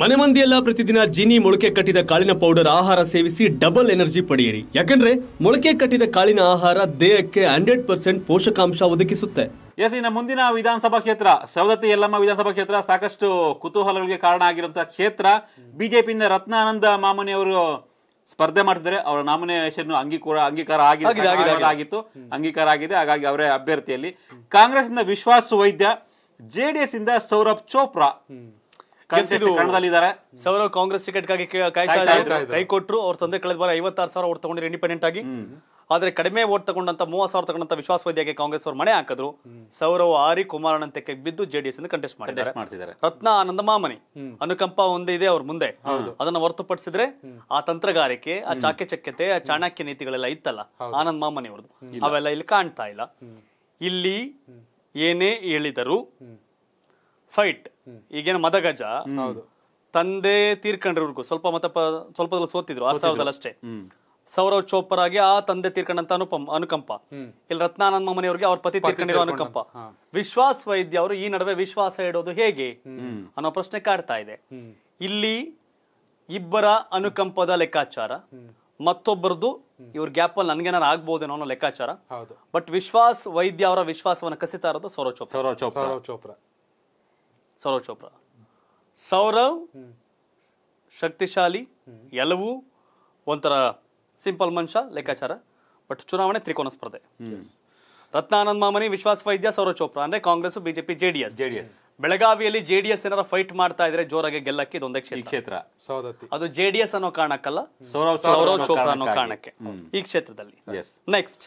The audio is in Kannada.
ಮನೆ ಮಂದಿಯೆಲ್ಲ ಪ್ರತಿದಿನ ಜೀನಿ ಮೊಳಕೆ ಕಟ್ಟಿದ ಕಾಳಿನ ಪೌಡರ್ ಆಹಾರ ಸೇವಿಸಿ ಡಬಲ್ ಎನರ್ಜಿ ಪಡೆಯಿರಿ ಯಾಕಂದ್ರೆ ಮೊಳಕೆ ಕಟ್ಟಿದ ಕಾಳಿನ ಆಹಾರ ದೇಹಕ್ಕೆ ಹಂಡ್ರೆಡ್ ಪರ್ಸೆಂಟ್ ಪೋಷಕಾಂಶ ಒದಗಿಸುತ್ತೆ ಎಸ್ ಇನ್ನು ಮುಂದಿನ ವಿಧಾನಸಭಾ ಕ್ಷೇತ್ರ ಸವದತ್ತಿ ಯಲ್ಲಮ್ಮ ವಿಧಾನಸಭಾ ಕ್ಷೇತ್ರ ಸಾಕಷ್ಟು ಕುತೂಹಲಗಳಿಗೆ ಕಾರಣ ಆಗಿರುವಂತಹ ಕ್ಷೇತ್ರ ಬಿಜೆಪಿಯಿಂದ ರತ್ನಾನಂದ ಮಾಮನಿ ಅವರು ಸ್ಪರ್ಧೆ ಮಾಡ್ತಿದ್ದಾರೆ ಅವರ ನಾಮಿನೇಷನ್ ಅಂಗೀಕಾರ ಅಂಗೀಕಾರ ಆಗಿದೆ ಆಗಿತ್ತು ಅಂಗೀಕಾರ ಆಗಿದೆ ಹಾಗಾಗಿ ಅವರೇ ಅಭ್ಯರ್ಥಿಯಲ್ಲಿ ಕಾಂಗ್ರೆಸ್ ಇಂದ ವಿಶ್ವಾಸ ವೈದ್ಯ ಜೆಡಿಎಸ್ ಇಂದ ಸೌರಭ್ ಚೋಪ್ರಾ ಸೌರವ್ ಕಾಂಗ್ರೆಸ್ ಟಿಕೆಟ್ ಗಾಗಿ ಕೈ ಕೊಟ್ಟರು ಅವ್ರ ತಂದೆ ಕಳೆದ ಬಾರ ಐವತ್ತಾರು ಸಾವಿರ ಓಟ್ ತಗೊಂಡ್ರೆ ಇಂಡಿಪೆಂಡೆಂಟ್ ಆಗಿ ಆದ್ರೆ ಕಡಿಮೆ ಓಟ್ ತಗೊಂಡಂತ ಮೂವತ್ ಸಾವಿರ ತಗೊಂಡಂತ ವಿಶ್ವಾಸವಾದಿಯಾಗಿ ಕಾಂಗ್ರೆಸ್ ಅವರು ಮನೆ ಹಾಕಿದ್ರು ಸೌರವ್ ಆರಿ ಕುಮಾರನಂತಕ್ಕೆ ಬಿದ್ದು ಜೆಡಿಎಸ್ ಇಂದ ಕಂಟೆಸ್ಟ್ ಮಾಡಿದ್ದಾರೆ ರತ್ನ ಆನಂದ ಮಾಮನಿ ಅನುಕಂಪ ಒಂದೇ ಇದೆ ಅವ್ರ ಮುಂದೆ ಅದನ್ನ ಹೊರತುಪಡಿಸಿದ್ರೆ ಆ ತಂತ್ರಗಾರಿಕೆ ಆ ಚಕ್ಯತೆ ಆ ಚಾಣಕ್ಯ ನೀತಿಗಳೆಲ್ಲ ಇತ್ತಲ್ಲ ಆನಂದ್ ಮಾಮನಿ ಅವ್ರದ್ದು ಅವೆಲ್ಲ ಇಲ್ಲಿ ಕಾಣ್ತಾ ಇಲ್ಲ ಇಲ್ಲಿ ಏನೇ ಹೇಳಿದರು ಫೈಟ್ ಈಗೇನು ಮದಗಜ ತಂದೆ ತೀರ್ಕೊಂಡ್ರು ಇವ್ರಿಗೂ ಸ್ವಲ್ಪ ಮತ ಸ್ವಲ್ಪ ಸೋತಿದ್ರು ಆರ್ ಸಾವಿರದಲ್ಲಿ ಅಷ್ಟೇ ಸೌರವ್ ಚೋಪರ್ ಆಗಿ ಆ ತಂದೆ ತೀರ್ಕಂಡಂತ ಅನುಪಮ್ ಅನುಕಂಪ ಇಲ್ಲಿ ರತ್ನಾನಂದ ಮನೆಯವರಿಗೆ ಅವ್ರ ಪತಿ ತೀರ್ಕೊಂಡಿರೋ ಅನುಕಂಪ ವಿಶ್ವಾಸ್ ವೈದ್ಯ ಅವರು ಈ ನಡುವೆ ವಿಶ್ವಾಸ ಇಡೋದು ಹೇಗೆ ಅನ್ನೋ ಪ್ರಶ್ನೆ ಕಾಡ್ತಾ ಇದೆ ಇಲ್ಲಿ ಇಬ್ಬರ ಅನುಕಂಪದ ಲೆಕ್ಕಾಚಾರ ಮತ್ತೊಬ್ಬರದು ಇವ್ರ ಗ್ಯಾಪ್ ಅಲ್ಲಿ ನನ್ಗೇನಾರು ಆಗ್ಬೋದೇನೋ ಅನ್ನೋ ಲೆಕ್ಕಾಚಾರ ಬಟ್ ವಿಶ್ವಾಸ್ ವೈದ್ಯ ಅವರ ವಿಶ್ವಾಸವನ್ನು ಕಸಿತಾ ಇರೋದು ಸೌರವ್ ಚೋಪ್ರಾ ಸೌರವ್ ಚೋಪ್ರಾ ಸೌರವ್ ಚೋಪ್ರಾ ಸೌರವ್ ಶಕ್ತಿಶಾಲಿ ಎಲ್ಲವೂ ಒಂಥರ ಸಿಂಪಲ್ ಮನುಷ್ಯ ಲೆಕ್ಕಾಚಾರ ಬಟ್ ಚುನಾವಣೆ ತ್ರಿಕೋನ ಸ್ಪರ್ಧೆ ರತ್ನಾನಂದ ಮಾಮನಿ ವಿಶ್ವಾಸ ವೈದ್ಯ ಸೌರವ್ ಚೋಪ್ರಾ ಅಂದ್ರೆ ಕಾಂಗ್ರೆಸ್ ಬಿಜೆಪಿ ಜೆಡಿಎಸ್ ಜೆಡಿಎಸ್ ಬೆಳಗಾವಿಯಲ್ಲಿ ಜೆಡಿಎಸ್ ಏನಾರ ಫೈಟ್ ಮಾಡ್ತಾ ಇದ್ರೆ ಜೋರಾಗಿ ಗೆಲ್ಲಕ್ಕೆ ಇದೊಂದೇ ಕ್ಷೇತ್ರ ಅದು ಜೆಡಿಎಸ್ ಅನ್ನೋ ಕಾರಣಕ್ಕಲ್ಲ ಸೌರವ್ ಚೋಪ್ರಾ ಅನ್ನೋ ಕಾರಣಕ್ಕೆ ಈ ಕ್ಷೇತ್ರದಲ್ಲಿ ನೆಕ್ಸ್ಟ್